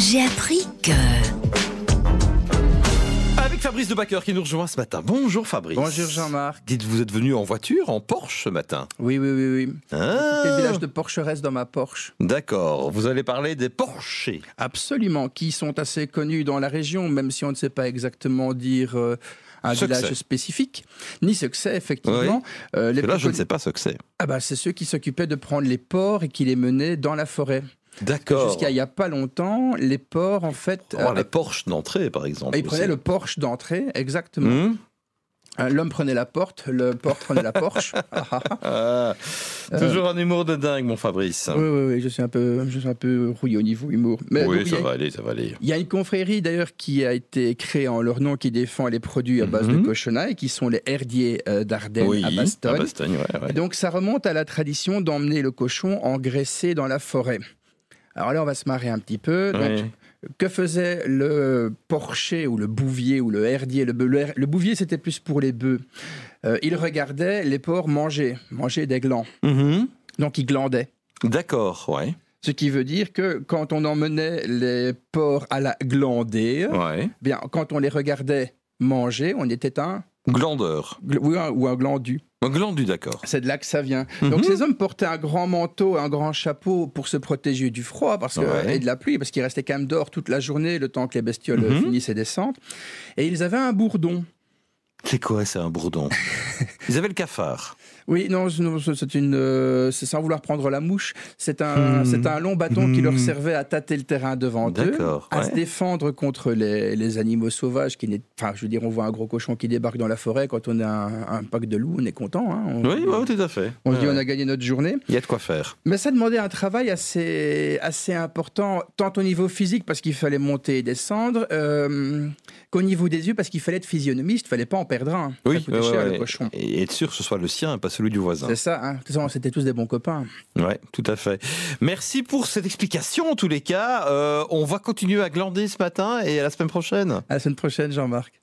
J'ai appris que... Avec Fabrice Debacker qui nous rejoint ce matin. Bonjour Fabrice. Bonjour Jean-Marc. Dites, vous êtes venu en voiture, en Porsche ce matin Oui, oui, oui. oui. Les ah. le village de Porcheresse dans ma Porsche. D'accord. Vous allez parler des Porchers. Absolument, qui sont assez connus dans la région, même si on ne sait pas exactement dire... Euh, un village spécifique, ni euh, ce que c'est, effectivement. les là, je ne sais pas ce que c'est. Ah bah, c'est ceux qui s'occupaient de prendre les porcs et qui les menaient dans la forêt. D'accord. Jusqu'à il n'y a pas longtemps, les porcs, en fait. Euh, les porches d'entrée, par exemple. Ils prenaient le porche d'entrée, exactement. Hum. Euh, l'homme prenait la porte, le porc prenait la porche. — ah, ah, ah. euh, Toujours un humour de dingue, mon Fabrice. Oui, oui, je suis un peu, je un peu rouillé au niveau humour. oui, ça va aller, ça va aller. Il y a une confrérie d'ailleurs qui a été créée en leur nom qui défend les produits à base de mhm. cochonaille, qui sont les herdiers d'Ardenne à Bastogne. donc ça remonte à la tradition d'emmener le cochon engraissé dans la forêt. Alors là, on va se marrer un petit peu. Que faisait le porcher ou le bouvier ou le herdier Le, bouvier, c'était plus pour les bœufs. Euh, il regardait les porcs manger, manger des glands. Mhm. Donc il glandait. D'accord, ouais. Ce qui veut dire que quand on emmenait les porcs à la glander, bien, quand on les regardait manger, on était un Glandeur. Hein, ou un glandu. Un glandu, d'accord. C'est de là que ça vient. Donc mhm. ces hommes portaient un grand manteau, un grand chapeau pour se protéger du froid parce que, et de la pluie, parce qu'ils restaient quand même dehors toute la journée, le temps que les bestioles mhm. finissent et descendent. Et ils avaient un bourdon. C'est quoi, c'est un bourdon Ils avaient le cafard. Oui, non, c'est une, euh, sans vouloir prendre la mouche, c'est un, hmm. c'est un long bâton qui leur hmm. servait à tâter le terrain devant eux, à se défendre contre les, animaux sauvages qui enfin, je veux dire, on voit un gros cochon qui débarque dans la forêt quand on a un, pack de loups, on est content. Hein, oui, tout à fait. On se dit, on a gagné notre journée. Il y a de quoi faire. Mais ça demandait un travail assez, assez important, tant au niveau physique parce qu'il fallait monter et descendre, euh, qu'au niveau des yeux parce qu'il fallait être physionomiste, il fallait pas en perdra. Hein. Oui, le Et être sûr que ce soit le sien pas celui du voisin. C'est ça, hein. c'était tous des bons copains. Oui, tout à fait. Merci pour cette explication en tous les cas. Euh, on va continuer à glander ce matin et à la semaine prochaine. À la semaine prochaine, Jean-Marc.